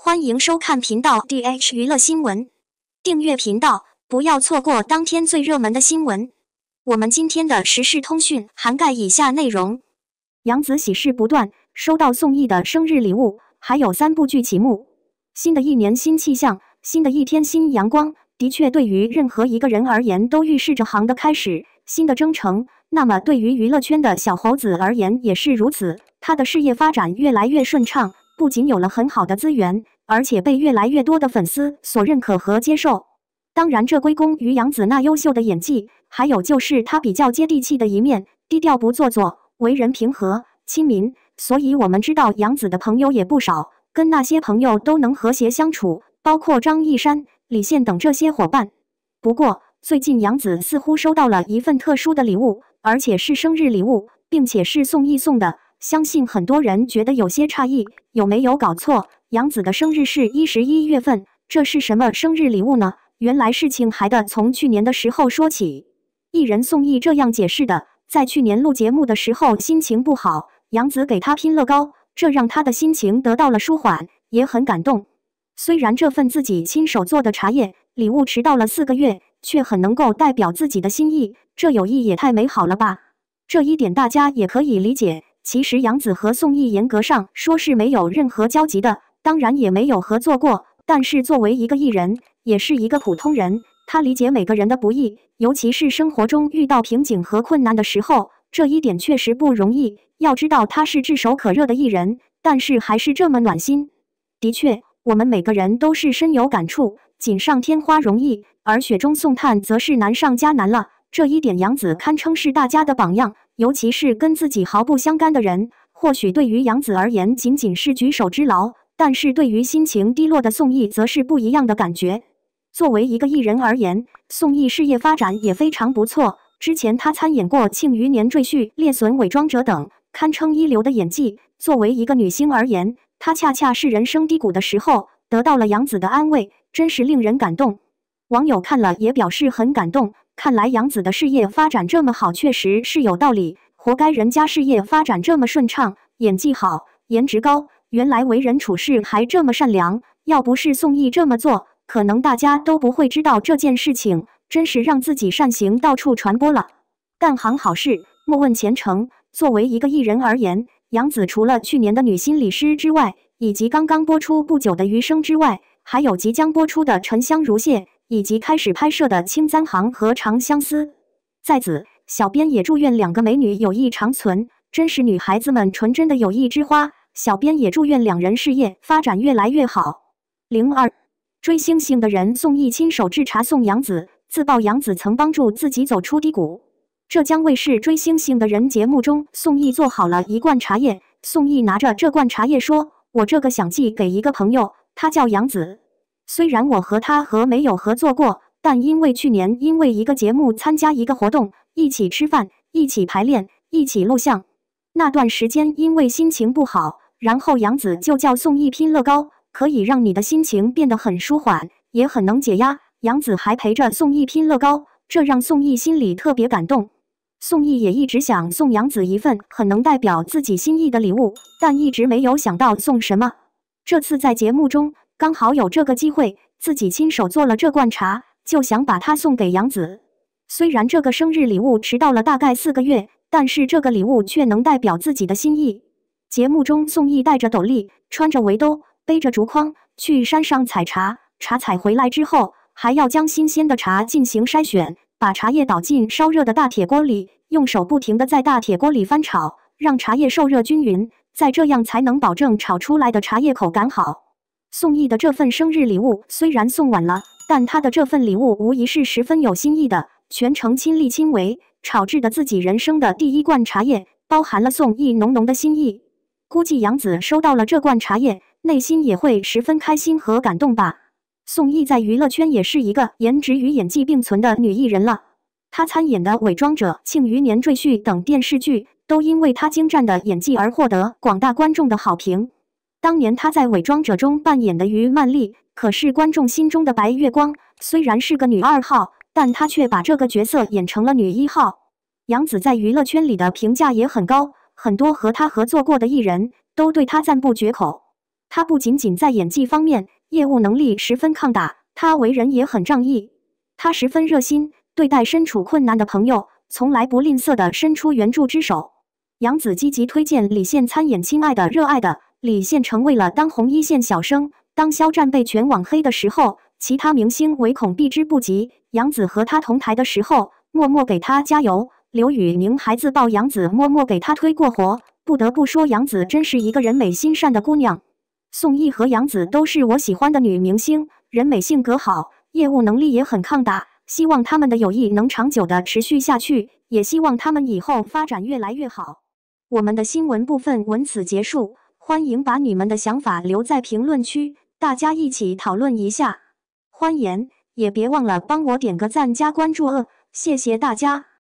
欢迎收看频道 DH 娱乐新闻，订阅频道，不要错过当天最热门的新闻。我们今天的时事通讯涵盖以下内容：杨紫喜事不断，收到宋轶的生日礼物，还有三部剧启幕。新的一年新气象，新的一天新阳光，的确对于任何一个人而言都预示着行的开始、新的征程。那么对于娱乐圈的小猴子而言也是如此，他的事业发展越来越顺畅。不仅有了很好的资源，而且被越来越多的粉丝所认可和接受。当然，这归功于杨紫那优秀的演技，还有就是她比较接地气的一面，低调不做作为人平和、亲民。所以我们知道杨紫的朋友也不少，跟那些朋友都能和谐相处，包括张一山、李现等这些伙伴。不过，最近杨紫似乎收到了一份特殊的礼物，而且是生日礼物，并且是宋轶送的。相信很多人觉得有些诧异，有没有搞错？杨子的生日是一十一月份，这是什么生日礼物呢？原来事情还得从去年的时候说起。艺人宋轶这样解释的：在去年录节目的时候心情不好，杨子给他拼乐高，这让他的心情得到了舒缓，也很感动。虽然这份自己亲手做的茶叶礼物迟到了四个月，却很能够代表自己的心意。这友谊也太美好了吧！这一点大家也可以理解。其实杨子和宋轶严格上说是没有任何交集的，当然也没有合作过。但是作为一个艺人，也是一个普通人，他理解每个人的不易，尤其是生活中遇到瓶颈和困难的时候，这一点确实不容易。要知道他是炙手可热的艺人，但是还是这么暖心。的确，我们每个人都是深有感触。锦上添花容易，而雪中送炭则是难上加难了。这一点，杨子堪称是大家的榜样。尤其是跟自己毫不相干的人，或许对于杨子而言仅仅是举手之劳，但是对于心情低落的宋轶则是不一样的感觉。作为一个艺人而言，宋轶事业发展也非常不错，之前他参演过《庆余年》《赘婿》《猎隼》《伪装者》等，堪称一流的演技。作为一个女星而言，她恰恰是人生低谷的时候得到了杨子的安慰，真是令人感动。网友看了也表示很感动。看来杨子的事业发展这么好，确实是有道理，活该人家事业发展这么顺畅，演技好，颜值高，原来为人处事还这么善良。要不是宋轶这么做，可能大家都不会知道这件事情。真是让自己善行到处传播了。干行好事，莫问前程。作为一个艺人而言，杨子除了去年的《女心理师》之外，以及刚刚播出不久的《余生》之外，还有即将播出的《沉香如屑》。以及开始拍摄的《青簪行》和《长相思》，在此，小编也祝愿两个美女友谊长存，真是女孩子们纯真的友谊之花。小编也祝愿两人事业发展越来越好。零二，追星星的人宋轶亲手制茶送杨子，自曝杨子曾帮助自己走出低谷。浙江卫视《追星星的人》节目中，宋轶做好了一罐茶叶，宋轶拿着这罐茶叶说：“我这个想寄给一个朋友，他叫杨子。”虽然我和他和没有合作过，但因为去年因为一个节目参加一个活动，一起吃饭，一起排练，一起录像。那段时间因为心情不好，然后杨子就叫宋轶拼乐高，可以让你的心情变得很舒缓，也很能解压。杨子还陪着宋轶拼乐高，这让宋轶心里特别感动。宋轶也一直想送杨子一份很能代表自己心意的礼物，但一直没有想到送什么。这次在节目中。刚好有这个机会，自己亲手做了这罐茶，就想把它送给杨子。虽然这个生日礼物迟到了大概四个月，但是这个礼物却能代表自己的心意。节目中，宋轶带着斗笠，穿着围兜，背着竹筐去山上采茶。茶采回来之后，还要将新鲜的茶进行筛选，把茶叶倒进烧热的大铁锅里，用手不停的在大铁锅里翻炒，让茶叶受热均匀。再这样才能保证炒出来的茶叶口感好。宋轶的这份生日礼物虽然送晚了，但他的这份礼物无疑是十分有心意的。全程亲力亲为炒制的自己人生的第一罐茶叶，包含了宋轶浓浓的心意。估计杨紫收到了这罐茶叶，内心也会十分开心和感动吧。宋轶在娱乐圈也是一个颜值与演技并存的女艺人了。她参演的《伪装者》《庆余年》《赘婿》等电视剧，都因为她精湛的演技而获得广大观众的好评。当年他在《伪装者》中扮演的于曼丽，可是观众心中的白月光。虽然是个女二号，但她却把这个角色演成了女一号。杨紫在娱乐圈里的评价也很高，很多和她合作过的艺人都对她赞不绝口。她不仅仅在演技方面，业务能力十分抗打，她为人也很仗义。她十分热心，对待身处困难的朋友，从来不吝啬的伸出援助之手。杨紫积极推荐李现参演《亲爱的热爱的》。李现成为了当红一线小生，当肖战被全网黑的时候，其他明星唯恐避之不及。杨紫和他同台的时候，默默给他加油。刘宇宁还自曝杨紫默默给他推过活。不得不说，杨紫真是一个人美心善的姑娘。宋轶和杨紫都是我喜欢的女明星，人美性格好，业务能力也很抗打。希望他们的友谊能长久的持续下去，也希望他们以后发展越来越好。我们的新闻部分文此结束。欢迎把你们的想法留在评论区，大家一起讨论一下。欢迎，也别忘了帮我点个赞、加关注哦，谢谢大家。